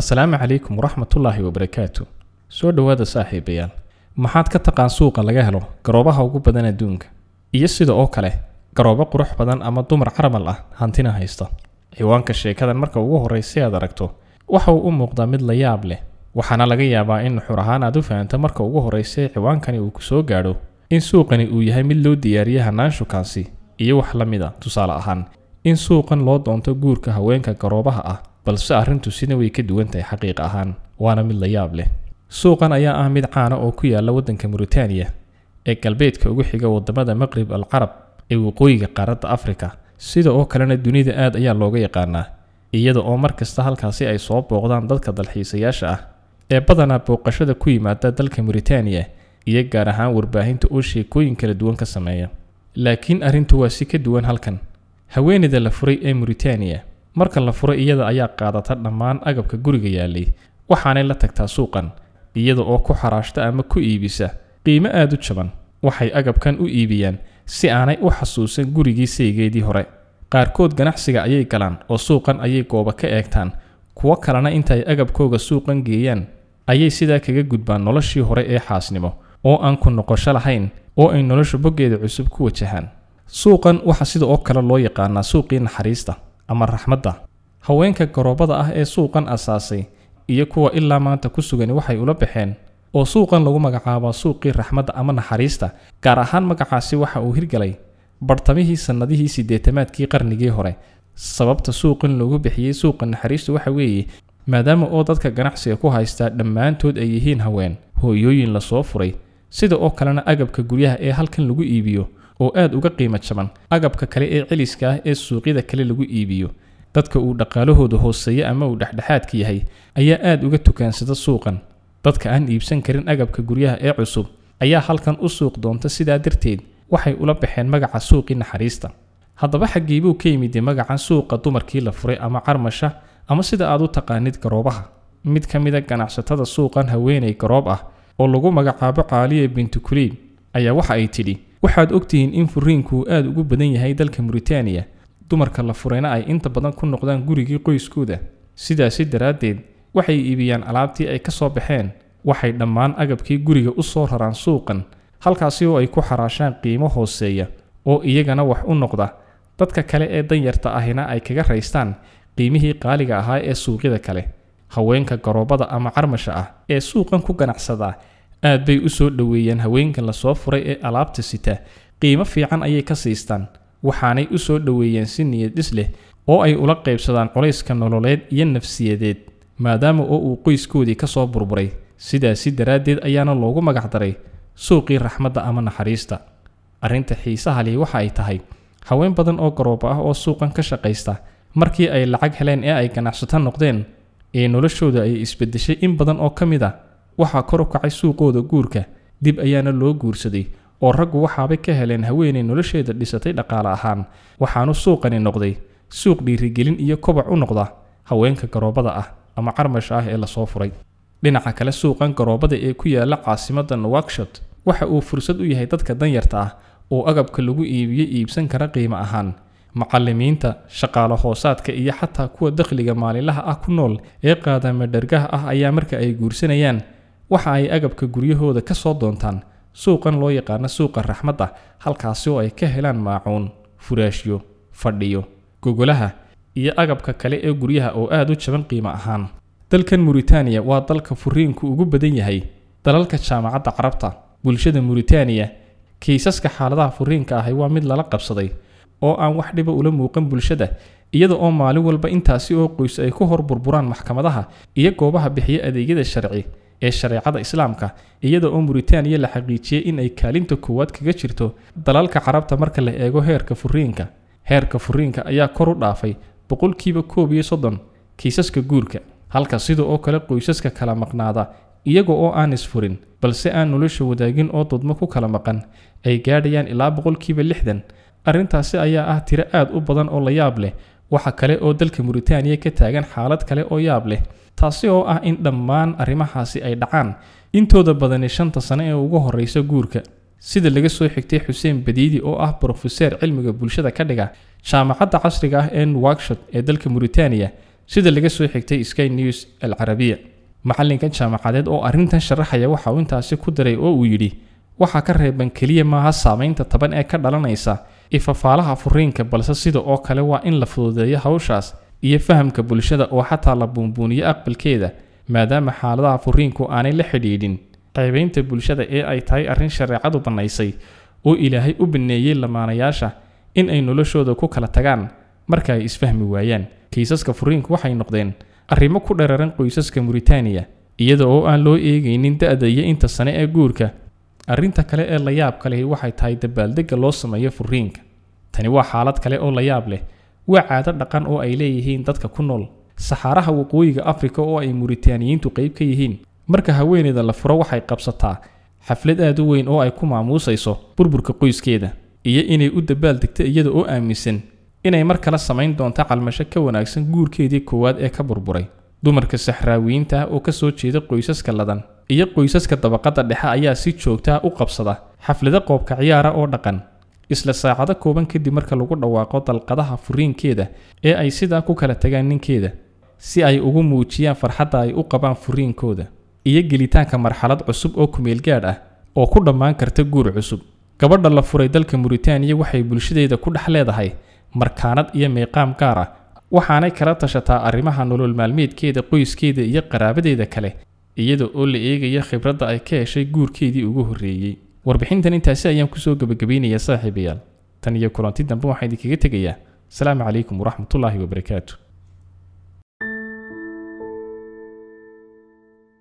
assalaamu calaykum waraxmatullaahi wabarakaatu soo dhowaada saaxiibayaal maxaad ka taqaan suuqa laga helo garoobaha ugu badan adduunka iyo sida oo kale garoobo qurux badan ama dumar carmal ah hantina haysta ciwaanka sheekadan marka ugu horrayse aad aragto waxa uu u muuqdaa mid la yaab leh waxaana laga yaabaa in nuxur ahaan aad u fahanto marka ugu horrayse ciwaankani uu ku soo gaadho in suuqani uu yahay mid loo diyaariyey hanaanshukaansi iyo wax la mid a tusaale ahaan in suuqan loo doonto guurka haweenka garoobaha ah balse arrintu sina way ka duwan tahay xaqiiq ahaan waana mid la yaab leh suuqan ayaa ah mid caana oo ku yaalla waddanka muritaniya ee galbeedka ugu xiga waddamada maqrib al carab ee waqooyiga qaaradda afrika sida oo kalena dunida aad ayaa looga yaqaanaa iyada oo mar kasta halkaasi ay soo booqdaan dadka dalxiisayaasha ah ee badanaa booqashada ku yimaada dalka muritaniya iyo gaar ahaan warbaahinta oo sheekooyin kala duwan ka sameeya laakiin arrintu waa si ka duwan halkan haweeneyda la furay ee muritaniya marka la furo iyada ayaa qaadata dhammaan agabka guriga yaallay waxaanay la tagtaa suuqan iyada oo ku xaraashta ama ku iibisa qiimo aad u jaban waxay agabkan u iibiyaan si aanay u xasuusan gurigii saygeedii hore qaarkood ganacsiga ayay galaan oo suuqan ayay gooba ka eegtaan kuwo kalena intaay agabkooga suuqan geeyaan ayay sidaa kaga gudbaan noloshii hore ee xaasnimo oo aan ku noqosho lahayn oo ay nolosha boggeeda cusub ku wajahaan suuqan waxaa sida oo kale loo yaqaanaa suuqii naxariista ama raxmadda haweenka garoobada ah ee suuqan asaasay iyo kuwa ilaa maanta ku sugani waxay ula baxeen oo suuqan lagu magacaabaa suuqii raxmadda ama naxariista gaar ahaan magacaasi waxa uu hirgalay bartamihii sannadihii siddeetamaadkii qarnigii hore sababta suuqin loogu bixiyey suuqa naxariistu waxa weeye maadaama oo dadka ganacsiga ku haystaa dhammaantood ay yihiin haween hooyooyin lasoo furay sida oo kalena agabka guryaha ee halkan lagu iibiyo oo aad uga qiimo jaban agabka kale ee celiska ah ee suuqyada kale lagu iibiyo dadka uu dhaqaalahooda hooseeya ama uu dhexdhexaadka yahay ayaa aad uga tukaansada suuqan dadka aan iibsan karin agabka guryaha ee cusub ayaa halkan u suuq doonta sidaa darteed waxay ula baxeen magaca suuqii naxariista haddaba xaggii buu ka yimid magaca suuqa dumarkii la furay ama carmasha ama sida aad u taqaanid garoobaha mid ka mida ganacsatada suuqan haweenay garoob ah oo lagu magacaabo caaliya bintukuliib ayaa waxa ay tidhi waxaad ogtihiin in furiinku aada ugu badan yahay dalka muritaniya dumarka la furayna ay inta badan ku noqdaan gurigii qoyskooda sidaasi daraaddeed waxay iibiyaan alaabtii ay ka soo baxeen waxay dhammaan agabkii guriga u soo raraan suuqan halkaasi oo ay ku xaraashaan qiimo hooseeya oo iyagana wax u noqda dadka kale ee danyarta ahina ay kaga raystaan qiimihii qaaliga ahaa ee suuqyada kale haweenka garoobada ama carmasha ah ee suuqan ku ganacsadaa aad bay u soo dhoweeyeen haweenkan lasoo furay ee alaabta sita qiimo fiican ayay ka siistaan waxaanay u soo dhoweeyeen si niyad dhis leh oo ay ula qaybsadaan culayska nololeed iyo nafsiyadeed maadaama oo uu qoyskoodii ka soo burburay sidaasi daraaddeed ayaana loogu magacdaray suuqii raxmadda ama naxariista arrinta xiisaha leh waxa ay tahay haween badan oo garoobo ah oo suuqan ka shaqaysta markii ay lacag heleen ee ay ganacsato noqdeen ee noloshooda ay isbeddeshay in badan oo ka mid ah waxaa kor u kacay suuqooda guurka dib ayaana loo guursaday oo raggu waxaabay ka heleen haweenay nolosheeda dhisatay dhaqaale ahaan waxaanu suuqani noqday suuq dhiirigelin iyo kobac u noqda haweenka garoobada ah ama carmasha ah ee lasoo furay dhinaca kale suuqan garoobada ee ku yaalla caasimadda nuwakshot waxa uu fursad u yahay dadka danyarta ah oo agabka lagu iibiyo iibsan kara qiimo ahaan macallimiinta shaqaalo hoosaadka iyo xataa kuwa dakhliga maalinlaha ah ku nool ee qaada madhargaha ah ayaa marka ay guursanayaan waxa ay agabka guryahooda ka soo doontaan suuqan loo yaqaano suuqa raxmadda ah, halkaasi oo ay ka helaan maacuun furaashyo fadhiyo gogolaha iyo agabka kale ee guryaha oo aad u jaban qiimo ahaan dalkan muritaaniya waa dalka furiinku ugu badan yahay dalalka jaamacadda carabta bulshada muritaaniya kiisaska xaaladaha furiinka ahi waa mid lala qabsaday oo aan wax dhiba ula muuqan bulshada iyada oo maalin walba intaasi oo qoys ay ku hor burburaan maxkamadaha iyo goobaha bixiya adeegyada sharci ee shareecada islaamka iyada oo muritaaniya la xaqiijiyey in ay kaalinta koowaad kaga jirto dalalka carabta marka la eego heerka furiinka heerka furiinka ayaa kor u dhaafay boqolkiiba koob iyo soddon kiisaska guurka halka sida oo kale qoysaska kala maqnaada iyaga oo aan isfurin balse aan nolosha wadaagin oo dodmo ku kala maqan ay gaadhayaan ilaa boqolkiiba lixdan arrintaasi ayaa ah tiro aad u badan oo la yaab leh waxa kale oo dalka muritaaniya ka taagan xaalad kale oo yaab leh taasi oo ah in dhammaan arrimahaasi ay dhacaan intooda badani shanta sane ee ugu horreysa guurka sida laga soo xigtay xuseen badiidi oo ah brofeseer cilmiga bulshada ka dhiga jaamacadda casriga ah ee nuwakshot ee dalka muritaaniya sida laga soo xigtay sky news al carabiya macallinka jaamacadeed oo arrintan sharaxaya waxa uu intaasi ku daray oo uu yidhi waxaa ka reeban keliya maaha saameynta taban ee ka dhalanaysa ifafaalaha furiinka balse sida oo kale waa in la fududeeyo hawshaas iyo fahamka bulshada oo xataa la buunbuuniyo aqbalkeeda maadaama xaaladaha furiinku aanay la xidhiidhin qaybaynta bulshada ee ay tahay arrin shareecadu bannaysay oo ilaahay u banneeyey lamaanayaasha in ay noloshooda ku kala tagaan marka ay isfahmi waayaan kiisaska furiinku waxay noqdeen arrimo ku dhararan qoysaska muritaniya iyada oo aan loo eegaynin da-da iyo inta sane ee guurka arrinta kale ee la yaabka lehi waxay tahay dabaaldegga loo sameeyo furriinka tani waa xaalad kale oo la yaab leh waa caado dhaqan oo ay leeyihiin dadka ku nool saxaaraha waqooyiga afrika oo ay muritaaniyiintu qayb ka yihiin marka haweeneyda la furo waxay qabsataa xaflad aad u weyn oo ay ku maamuusayso burburka qoyskeeda iyo inay u dabaaldegto iyada oo aaminsan inay mar kale samayn doonto calmasho ka wanaagsan guurkeedii koowaad ee ka burburay dumarka saxraawiyiinta ah oo ka soo jeeda qoysaska ladan iyo qoysaska dabaqadda dhexe ayaa si joogtaa u qabsada xaflado qoobka ciyaara oo dhaqan isla saacado kooban kadib marka lagu dhawaaqo dalqadaha furiinkeeda ee ay sidaa ku kala tagaan ninkeeda si ay ugu muujiyaan farxadda ay u qabaan furiinkooda iyo gelitaanka marxalad cusub oo kumeelgaadh ah oo ku dhammaan karta guur cusub gabadha la furay dalka muritaaniya waxay bulshadeeda ku dhex leedahay markaanad iyo meeqaam gaar ah waxaanay kala tashataa arrimaha nolol maalmeedkeeda qoyskeeda iyo qaraabadeeda kale iyada oo la eegaya khibradda ay ka heshay guurkeedii ugu horreeyey warbixintan intaasi ayaan kusoo gebagabaynayaa saaxiibayaal tan iyo kulanti dambe waxaan idinkaga tegayaa asalaamu calaykum waraxmatullaahi wabarakaatu